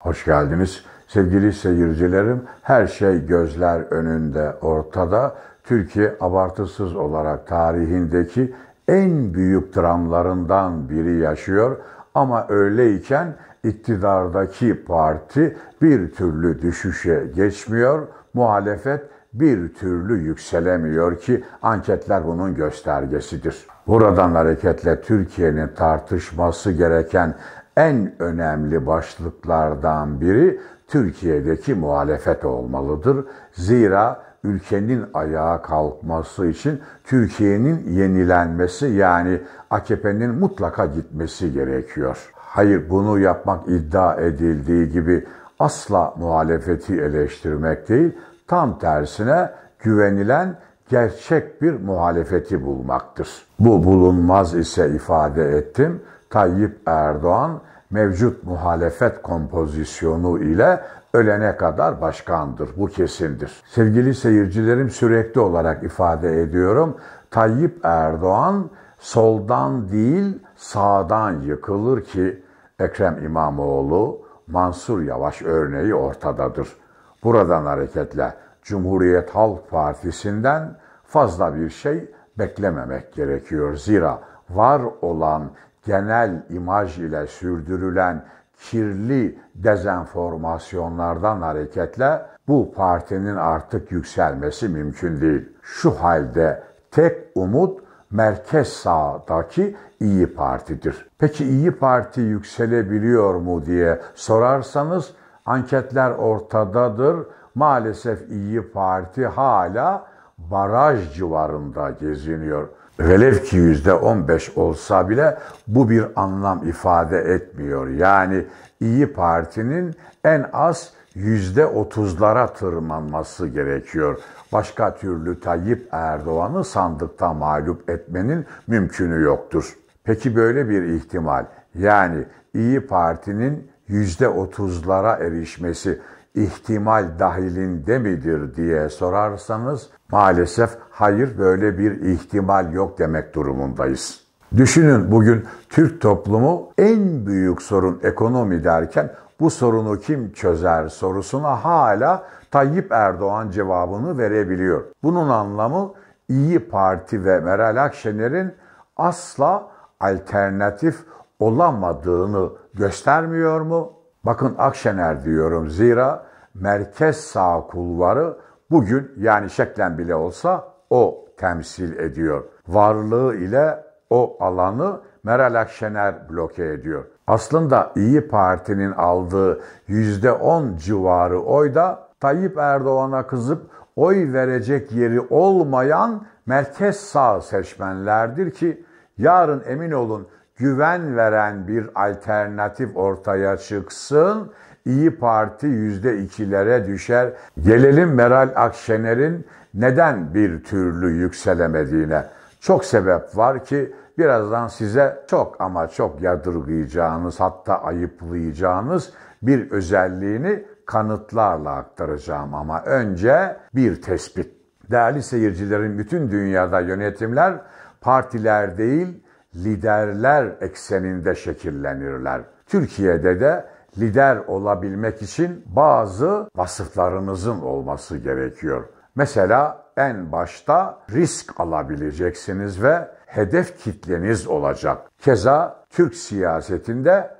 Hoş geldiniz sevgili seyircilerim. Her şey gözler önünde ortada. Türkiye abartısız olarak tarihindeki en büyük dramlarından biri yaşıyor. Ama öyleyken iktidardaki parti bir türlü düşüşe geçmiyor. Muhalefet bir türlü yükselemiyor ki anketler bunun göstergesidir. Buradan hareketle Türkiye'nin tartışması gereken en önemli başlıklardan biri Türkiye'deki muhalefet olmalıdır. Zira ülkenin ayağa kalkması için Türkiye'nin yenilenmesi yani AKP'nin mutlaka gitmesi gerekiyor. Hayır bunu yapmak iddia edildiği gibi asla muhalefeti eleştirmek değil, tam tersine güvenilen gerçek bir muhalefeti bulmaktır. Bu bulunmaz ise ifade ettim. Tayyip Erdoğan mevcut muhalefet kompozisyonu ile ölene kadar başkandır. Bu kesindir. Sevgili seyircilerim sürekli olarak ifade ediyorum. Tayyip Erdoğan soldan değil sağdan yıkılır ki Ekrem İmamoğlu, Mansur Yavaş örneği ortadadır. Buradan hareketle Cumhuriyet Halk Partisi'nden fazla bir şey beklememek gerekiyor. Zira var olan genel imaj ile sürdürülen kirli dezenformasyonlardan hareketle bu partinin artık yükselmesi mümkün değil. Şu halde tek umut merkez sağdaki İyi Parti'dir. Peki İyi Parti yükselebiliyor mu diye sorarsanız anketler ortadadır. Maalesef İyi Parti hala baraj civarında geziniyor. Velev ki yüzde on beş olsa bile bu bir anlam ifade etmiyor. Yani İyi Parti'nin en az yüzde otuzlara tırmanması gerekiyor. Başka türlü Tayyip Erdoğan'ı sandıkta mağlup etmenin mümkünü yoktur. Peki böyle bir ihtimal yani İyi Parti'nin yüzde otuzlara erişmesi ihtimal dahilinde midir diye sorarsanız maalesef hayır böyle bir ihtimal yok demek durumundayız. Düşünün bugün Türk toplumu en büyük sorun ekonomi derken bu sorunu kim çözer sorusuna hala Tayyip Erdoğan cevabını verebiliyor. Bunun anlamı İyi Parti ve Meral Akşener'in asla alternatif olamadığını göstermiyor mu? Bakın Akşener diyorum zira merkez sağ kulvarı bugün yani şeklen bile olsa o temsil ediyor. Varlığı ile o alanı Meral Akşener bloke ediyor. Aslında İyi Parti'nin aldığı %10 civarı oy da Tayyip Erdoğan'a kızıp oy verecek yeri olmayan merkez sağ seçmenlerdir ki yarın emin olun güven veren bir alternatif ortaya çıksın. İyi Parti yüzde ikilere düşer. Gelelim Meral Akşener'in neden bir türlü yükselemediğine. Çok sebep var ki birazdan size çok ama çok yadırgayacağınız hatta ayıplayacağınız bir özelliğini kanıtlarla aktaracağım ama önce bir tespit. Değerli seyircilerin bütün dünyada yönetimler partiler değil liderler ekseninde şekillenirler. Türkiye'de de lider olabilmek için bazı vasıflarınızın olması gerekiyor. Mesela en başta risk alabileceksiniz ve hedef kitleniz olacak. Keza Türk siyasetinde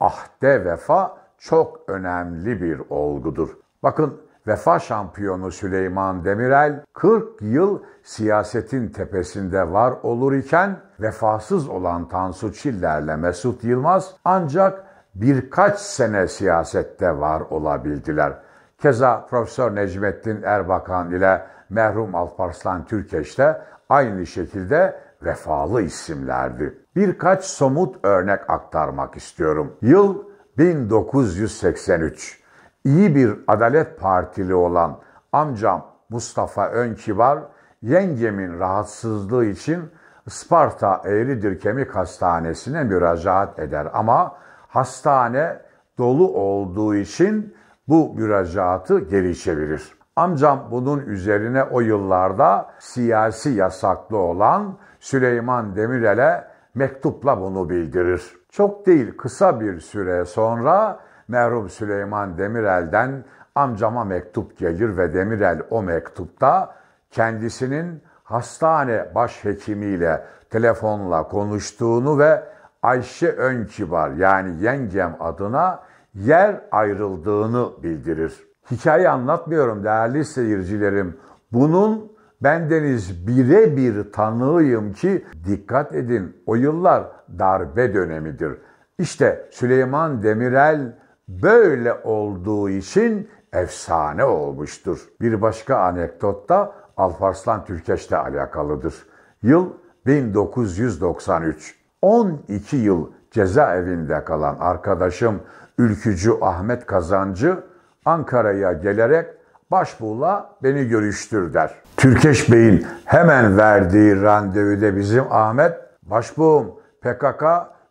ahde vefa çok önemli bir olgudur. Bakın Vefa şampiyonu Süleyman Demirel 40 yıl siyasetin tepesinde var olur iken vefasız olan Tansu Çiller'le Mesut Yılmaz ancak birkaç sene siyasette var olabildiler. Keza Profesör Necmettin Erbakan ile merhum Alparslan Türkeş de aynı şekilde vefalı isimlerdi. Birkaç somut örnek aktarmak istiyorum. Yıl 1983 iyi bir Adalet Partili olan amcam Mustafa Önkibar, yengemin rahatsızlığı için Sparta Eğridir Kemik Hastanesi'ne müracaat eder. Ama hastane dolu olduğu için bu müracaatı geri çevirir. Amcam bunun üzerine o yıllarda siyasi yasaklı olan Süleyman Demirel'e mektupla bunu bildirir. Çok değil kısa bir süre sonra merhum Süleyman Demirel'den amcama mektup gelir ve Demirel o mektupta kendisinin hastane başhekimiyle telefonla konuştuğunu ve Ayşe Önkibar yani yengem adına yer ayrıldığını bildirir. Hikaye anlatmıyorum değerli seyircilerim. Bunun bendeniz birebir tanığıyım ki dikkat edin o yıllar darbe dönemidir. İşte Süleyman Demirel Böyle olduğu için efsane olmuştur. Bir başka anekdot da Alparslan Türkeş'le alakalıdır. Yıl 1993. 12 yıl cezaevinde kalan arkadaşım Ülkücü Ahmet Kazancı Ankara'ya gelerek başbuğla beni görüştür der. Türkeş Bey'in hemen verdiği randevuda bizim Ahmet, başbuğum PKK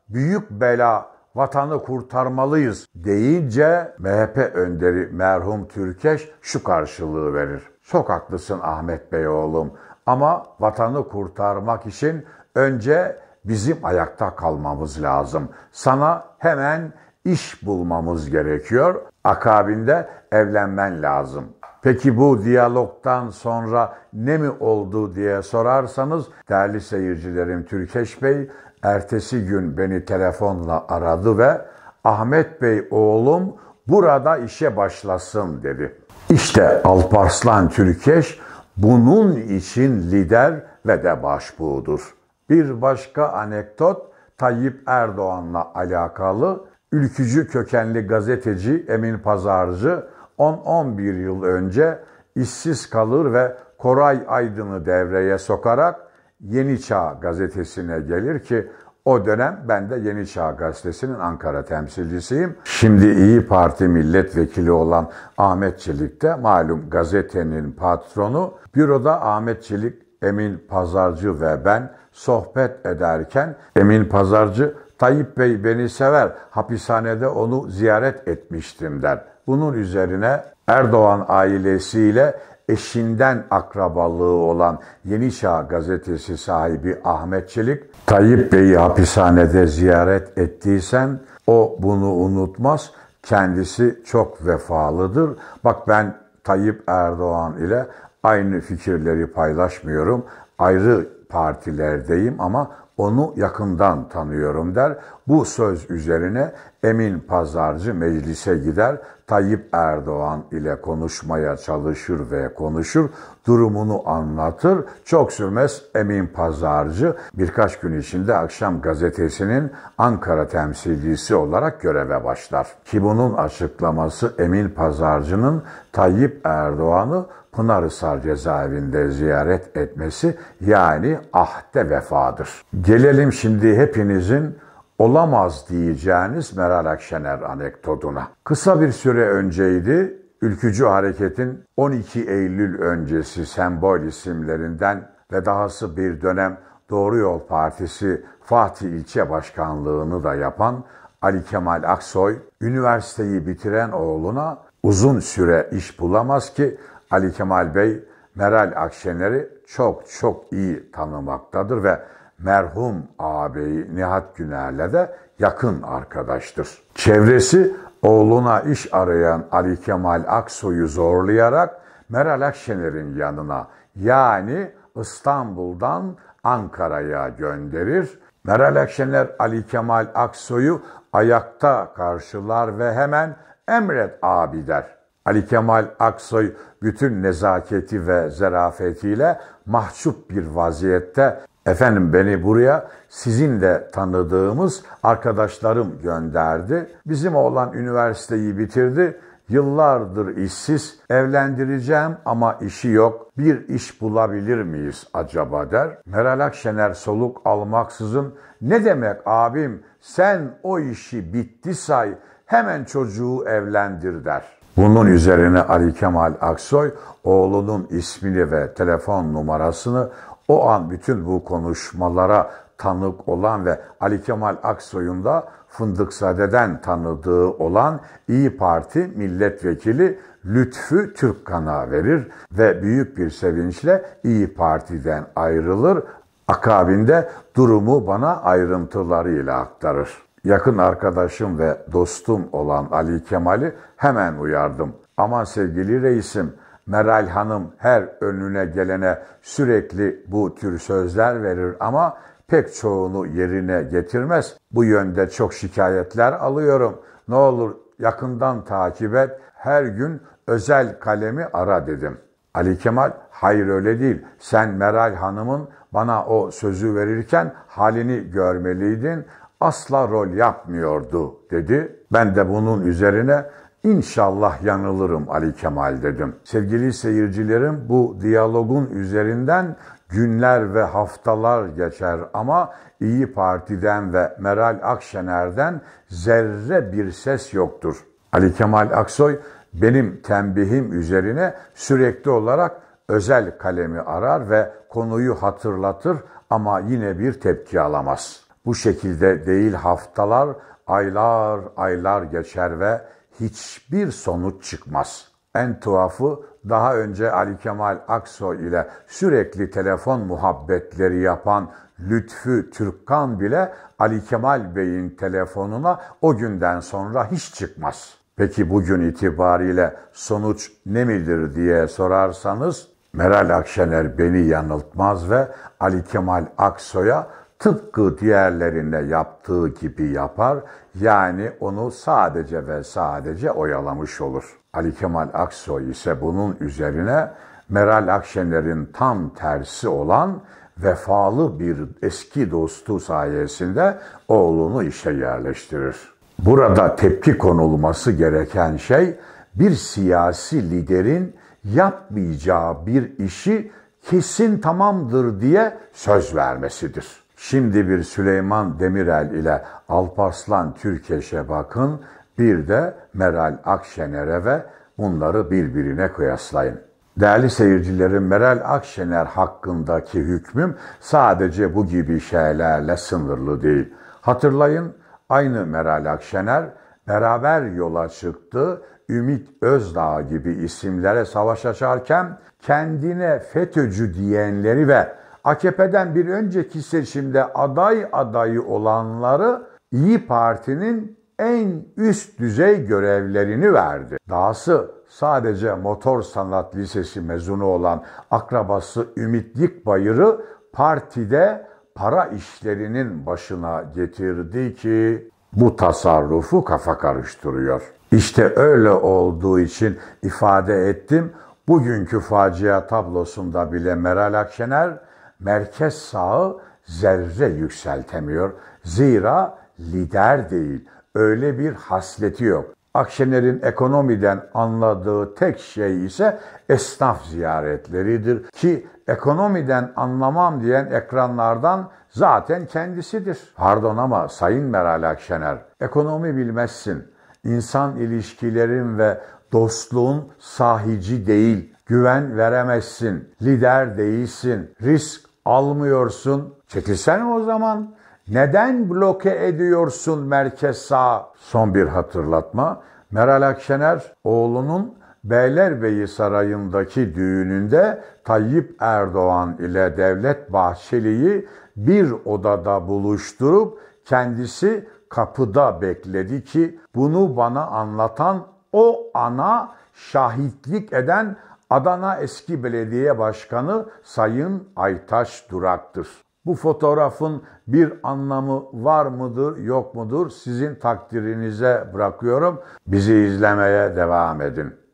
büyük bela vatanı kurtarmalıyız deyince MHP önderi merhum Türkeş şu karşılığı verir. Çok haklısın Ahmet Bey oğlum ama vatanı kurtarmak için önce bizim ayakta kalmamız lazım. Sana hemen iş bulmamız gerekiyor. Akabinde evlenmen lazım. Peki bu diyalogtan sonra ne mi oldu diye sorarsanız değerli seyircilerim Türkeş Bey Ertesi gün beni telefonla aradı ve Ahmet Bey oğlum burada işe başlasın dedi. İşte Alparslan Türkeş bunun için lider ve de başbuğudur. Bir başka anekdot Tayyip Erdoğan'la alakalı ülkücü kökenli gazeteci Emin Pazarcı 10-11 yıl önce işsiz kalır ve Koray Aydın'ı devreye sokarak Yeni Çağ gazetesine gelir ki o dönem ben de Yeni Çağ Gazetesi'nin Ankara temsilcisiyim. Şimdi İyi Parti milletvekili olan Ahmet Çelik de malum gazetenin patronu. Büroda Ahmet Çelik, Emin Pazarcı ve ben sohbet ederken Emin Pazarcı Tayyip Bey beni sever, hapishanede onu ziyaret etmiştim der. Bunun üzerine Erdoğan ailesiyle eşinden akrabalığı olan Yeni Çağ gazetesi sahibi Ahmet Çelik, Tayyip Bey'i hapishanede ziyaret ettiysen o bunu unutmaz. Kendisi çok vefalıdır. Bak ben Tayyip Erdoğan ile aynı fikirleri paylaşmıyorum. Ayrı partilerdeyim ama onu yakından tanıyorum der. Bu söz üzerine Emin Pazarcı meclise gider, Tayyip Erdoğan ile konuşmaya çalışır ve konuşur, durumunu anlatır. Çok sürmez Emin Pazarcı birkaç gün içinde akşam gazetesinin Ankara temsilcisi olarak göreve başlar. Ki bunun açıklaması Emin Pazarcı'nın Tayyip Erdoğan'ı Pınarhisar cezaevinde ziyaret etmesi yani ahde vefadır. Gelelim şimdi hepinizin olamaz diyeceğiniz Meral Akşener anekdotuna. Kısa bir süre önceydi. Ülkücü hareketin 12 Eylül öncesi sembol isimlerinden ve dahası bir dönem Doğru Yol Partisi Fatih İlçe Başkanlığını da yapan Ali Kemal Aksoy, üniversiteyi bitiren oğluna uzun süre iş bulamaz ki Ali Kemal Bey Meral Akşener'i çok çok iyi tanımaktadır ve merhum ağabeyi Nihat Güner'le de yakın arkadaştır. Çevresi oğluna iş arayan Ali Kemal Aksoy'u zorlayarak Meral Akşener'in yanına yani İstanbul'dan Ankara'ya gönderir. Meral Akşener Ali Kemal Aksoy'u ayakta karşılar ve hemen emret abi der. Ali Kemal Aksoy bütün nezaketi ve zerafetiyle mahcup bir vaziyette efendim beni buraya sizin de tanıdığımız arkadaşlarım gönderdi. Bizim oğlan üniversiteyi bitirdi. Yıllardır işsiz, evlendireceğim ama işi yok. Bir iş bulabilir miyiz acaba der. Meral Akşener soluk almaksızın ne demek abim sen o işi bitti say hemen çocuğu evlendir der. Bunun üzerine Ali Kemal Aksoy oğlunun ismini ve telefon numarasını o an bütün bu konuşmalara tanık olan ve Ali Kemal Aksoy'un da Fındıkzade'den tanıdığı olan İyi Parti milletvekili Lütfü Türkkan'a verir ve büyük bir sevinçle İyi Parti'den ayrılır. Akabinde durumu bana ayrıntılarıyla aktarır yakın arkadaşım ve dostum olan Ali Kemal'i hemen uyardım. Aman sevgili reisim, Meral Hanım her önüne gelene sürekli bu tür sözler verir ama pek çoğunu yerine getirmez. Bu yönde çok şikayetler alıyorum. Ne olur yakından takip et, her gün özel kalemi ara dedim. Ali Kemal, hayır öyle değil. Sen Meral Hanım'ın bana o sözü verirken halini görmeliydin asla rol yapmıyordu dedi. Ben de bunun üzerine inşallah yanılırım Ali Kemal dedim. Sevgili seyircilerim bu diyalogun üzerinden günler ve haftalar geçer ama İyi Parti'den ve Meral Akşener'den zerre bir ses yoktur. Ali Kemal Aksoy benim tembihim üzerine sürekli olarak özel kalemi arar ve konuyu hatırlatır ama yine bir tepki alamaz.'' Bu şekilde değil haftalar, aylar, aylar geçer ve hiçbir sonuç çıkmaz. En tuhafı daha önce Ali Kemal Aksoy ile sürekli telefon muhabbetleri yapan Lütfü Türkkan bile Ali Kemal Bey'in telefonuna o günden sonra hiç çıkmaz. Peki bugün itibariyle sonuç ne midir diye sorarsanız Meral Akşener beni yanıltmaz ve Ali Kemal Aksoy'a tıpkı diğerlerinde yaptığı gibi yapar. Yani onu sadece ve sadece oyalamış olur. Ali Kemal Aksoy ise bunun üzerine Meral Akşener'in tam tersi olan vefalı bir eski dostu sayesinde oğlunu işe yerleştirir. Burada tepki konulması gereken şey bir siyasi liderin yapmayacağı bir işi kesin tamamdır diye söz vermesidir. Şimdi bir Süleyman Demirel ile Alparslan Türkeş'e bakın, bir de Meral Akşener'e ve bunları birbirine kıyaslayın. Değerli seyircilerim, Meral Akşener hakkındaki hükmüm sadece bu gibi şeylerle sınırlı değil. Hatırlayın, aynı Meral Akşener beraber yola çıktı, Ümit Özdağ gibi isimlere savaş açarken kendine FETÖ'cü diyenleri ve AKP'den bir önceki seçimde aday adayı olanları İyi Parti'nin en üst düzey görevlerini verdi. Dahası sadece Motor Sanat Lisesi mezunu olan akrabası Ümit Dikbayır'ı partide para işlerinin başına getirdi ki bu tasarrufu kafa karıştırıyor. İşte öyle olduğu için ifade ettim. Bugünkü facia tablosunda bile Meral Akşener merkez sağı zerre yükseltemiyor. Zira lider değil, öyle bir hasleti yok. Akşener'in ekonomiden anladığı tek şey ise esnaf ziyaretleridir ki ekonomiden anlamam diyen ekranlardan zaten kendisidir. Pardon ama Sayın Meral Akşener, ekonomi bilmezsin. İnsan ilişkilerin ve dostluğun sahici değil, güven veremezsin, lider değilsin, risk almıyorsun? Çekilsen o zaman. Neden bloke ediyorsun merkez sağ? Son bir hatırlatma. Meral Akşener oğlunun Beylerbeyi Sarayı'ndaki düğününde Tayyip Erdoğan ile Devlet Bahçeli'yi bir odada buluşturup kendisi kapıda bekledi ki bunu bana anlatan o ana şahitlik eden Adana eski belediye başkanı Sayın Aytaş Durak'tır. Bu fotoğrafın bir anlamı var mıdır yok mudur sizin takdirinize bırakıyorum. Bizi izlemeye devam edin.